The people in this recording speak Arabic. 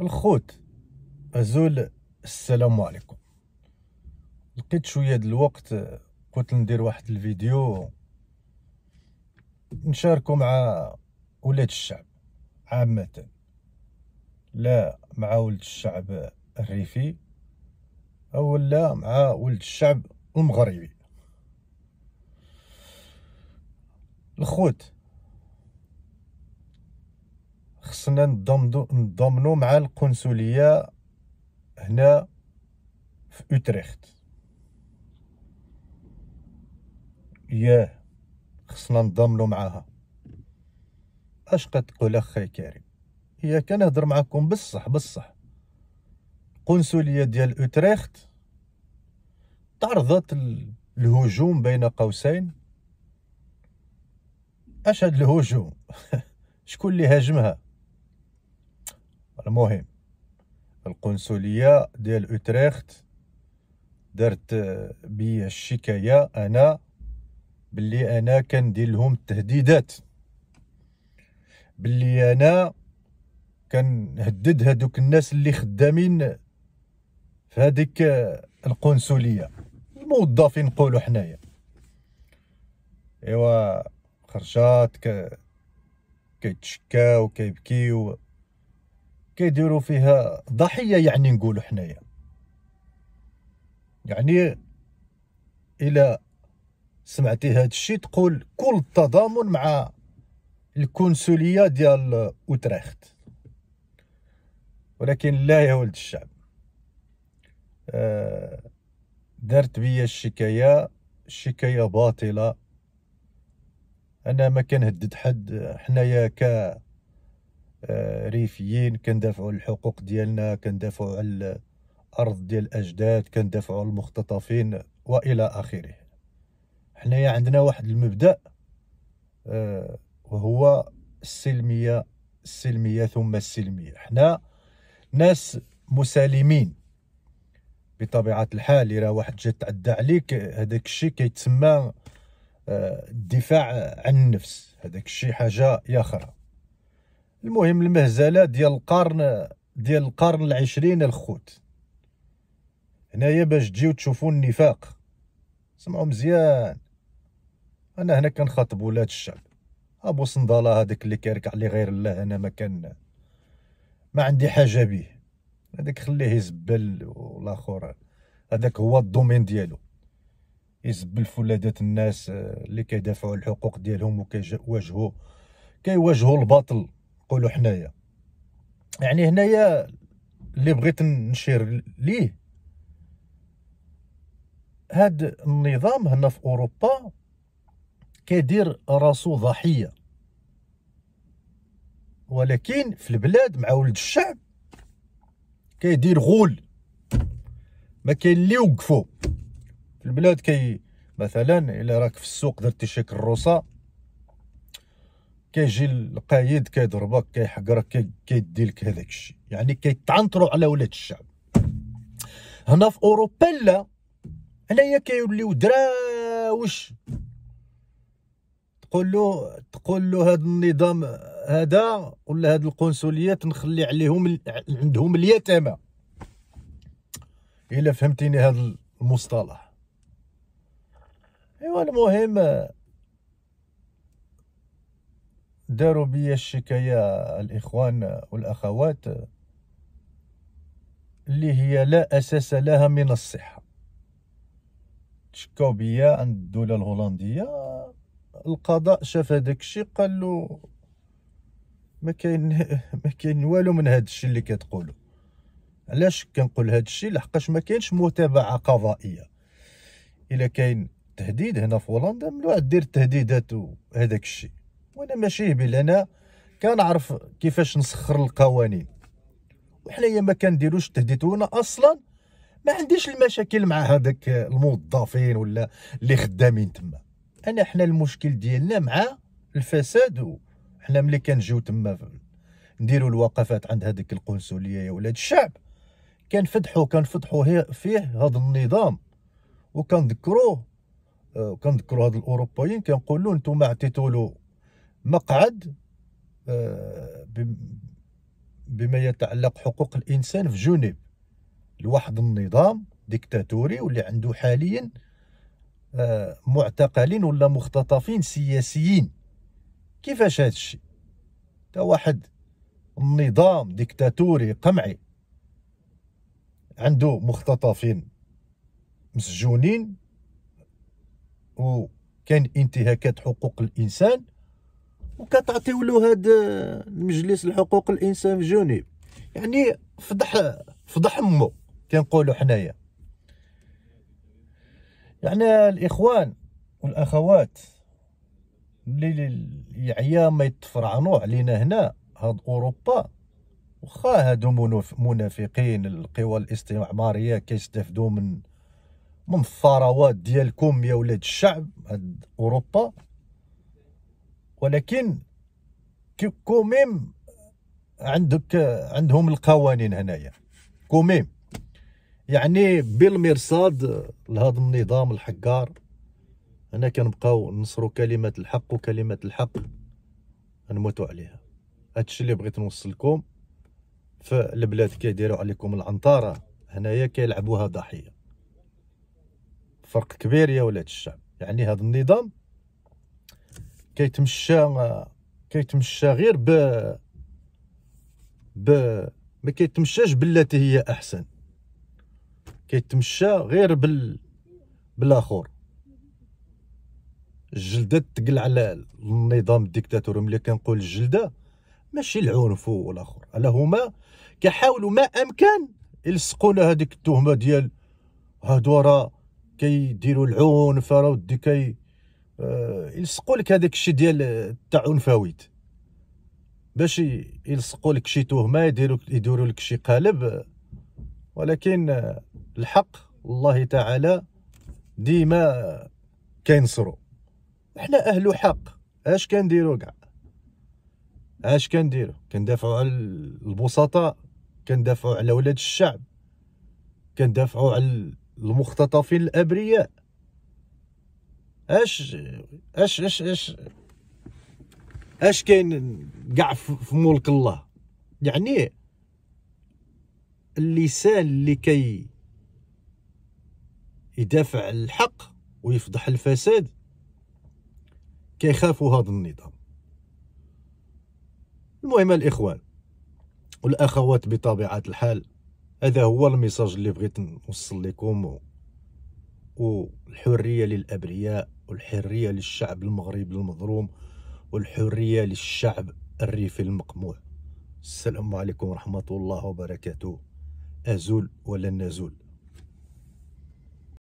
الخوت ازول السلام عليكم لقيت شويه د الوقت قلت ندير واحد الفيديو نشاركو مع ولاد الشعب عامه لا مع ولد الشعب الريفي او لا مع ولد الشعب المغربي الخوت خصنا نضمنو مع القنصليه هنا في اوتريخت ياه خصنا نضمنو معاها اش قتقول اخي كريم هي كنهضر معاكم بصح بصح القنصليه ديال اوتريخت تعرضت الهجوم بين قوسين اش هاد الهجوم شكون اللي هاجمها المهم القنصليه ديال اوتريخت درت بيا الشكايه انا بلي انا كندير لهم التهديدات بلي انا كنهدد هادوك الناس اللي خدامين في هذيك القنصليه الموظفين نقولوا حنايا ايوا خرجات كيتشكاو كيبكيو كيديروا فيها ضحيه يعني نقولوا حنايا يعني الى سمعتي هذا الشيء تقول كل التضامن مع الكونسوليه ديال اوتريخت ولكن لا يا ولد الشعب آه، دارت بيا الشكايه الشكايه باطله انا ما كنهدد حد حنايا ك آه، ريفيين كندافعوا على الحقوق ديالنا كندافعوا على الارض ديال الاجداد كندافعوا على المختطفين والى اخره حنايا عندنا واحد المبدا آه، وهو السلميه السلميه ثم السلميه حنا ناس مسالمين بطبيعه الحال الا واحد جا تعدى عليك هذاك الشيء كيتسمى آه، الدفاع عن النفس هذاك الشيء حاجه اخرى المهم المهزله ديال القرن ديال القرن العشرين الخوت هنايا باش تجيو تشوفوا النفاق سمعوا مزيان انا هنا كنخاطب ولاد الشعب ابو صنداله هذاك اللي كيركع لي غير الله انا ما كان ما عندي حاجه به هذاك خليه يزبل والاخر هذاك هو الدومين ديالو يزبل فولادات الناس آه، اللي كيدافعوا الحقوق ديالهم وكيواجهوا كيواجهوا الباطل نقولوا حنايا يعني هنايا اللي بغيت نشير ليه هاد النظام هنا في اوروبا كيدير راسو ضحيه ولكن في البلاد مع ولد الشعب كيدير غول ما كاين اللي يوقفو في البلاد كي مثلا الا راك في السوق درتي شي كروسه كيجي القايد كيضربك كيحقرك كيدي لك هذاك الشيء يعني كيتعنطروا على ولاد الشعب هنا في اوروبا لا هنايا كيوليو دراوش تقول له تقول له هذا النظام هذا ولا هاد القنصليات نخلي عليهم عندهم اليتامى الا فهمتيني هذا المصطلح ايوا المهم داروا بي الشكاية الإخوان والأخوات اللي هي لا أساس لها من الصحة تشكاو بيا عند الدولة الهولندية القضاء شاف هذاك الشيء قال له ما كاين ما كاين والو من هذا الشيء اللي كتقولوا علاش كنقول هذا الشيء لحقاش ما كاينش متابعه قضائيه الا كاين تهديد هنا في هولندا ممنوع دير تهديدات وهذاك الشيء وانا ماشي به انا كنعرف كيفاش نسخر القوانين وحنايا ما كنديروش التهديد وانا اصلا ما عنديش المشاكل مع هذاك الموظفين ولا اللي خدامين تما انا حنا المشكل ديالنا مع الفساد وحنا ملي كنجيو تما نديروا الوقفات عند هذيك القنصليه يا ولاد الشعب كنفضحو كنفضحو فيه هذا النظام وكنذكروه وكنذكروا آه، هاد الاوروبيين كنقولوا له نتوما عطيتولو مقعد آه، بما يتعلق حقوق الانسان في جنيف لواحد النظام ديكتاتوري واللي عنده حاليا آه، معتقلين ولا مختطفين سياسيين كيفاش هذا الشيء تا واحد النظام ديكتاتوري قمعي عنده مختطفين مسجونين وكان انتهاكات حقوق الانسان وكتعطيو له هاد مجلس الحقوق الانسان في جنيف يعني فضح فضح امه كنقولوا حنايا يعني الاخوان والاخوات اللي يعيا ما يتفرعنوا علينا هنا هاد اوروبا واخا هادو منافقين القوى الاستعماريه كيستافدوا من من الثروات ديالكم يا ولاد الشعب هاد اوروبا ولكن كوميم عندك عندهم القوانين هنايا كوميم يعني بالمرصاد لهذا النظام الحقار انا كنبقاو نصرو كلمه الحق وكلمه الحق نموتوا عليها هادشي اللي بغيت نوصل لكم في البلاد كيديروا عليكم العنطاره هنايا كيلعبوها ضحيه فرق كبير يا ولاد الشعب يعني هذا النظام كيتمشى كيتمشى غير ب ب ما كيتمشاش بالتي هي احسن كيتمشى غير بال بالاخر الجلده تقل على النظام الديكتاتوري ملي كنقول الجلده ماشي العنف والاخر على هما كيحاولوا ما امكن يلصقوا هذيك التهمه ديال هادو راه كيديروا العنف راه ودي كي آه، يلصقوا لك هذاك الشيء ديال آه، تاع عنفاويت باش يلصقوا لك شي تهمه يديروا يديروا لك شي قالب ولكن آه، الحق الله تعالى ديما كينصرو حنا اهل حق اش كنديرو كاع اش كنديرو كندافعو على البسطاء كندافعو على ولاد الشعب كندافعو على المختطفين الابرياء اش اش اش اش اش كاين كاع في ملك الله يعني اللسان اللي كي يدافع الحق ويفضح الفساد كيخافوا هذا النظام المهم الاخوان والاخوات بطبيعه الحال هذا هو الميساج اللي بغيت نوصل لكم والحرية للأبرياء والحرية للشعب المغربي المظلوم والحرية للشعب الريفي المقموع السلام عليكم ورحمة الله وبركاته أزول ولا نزول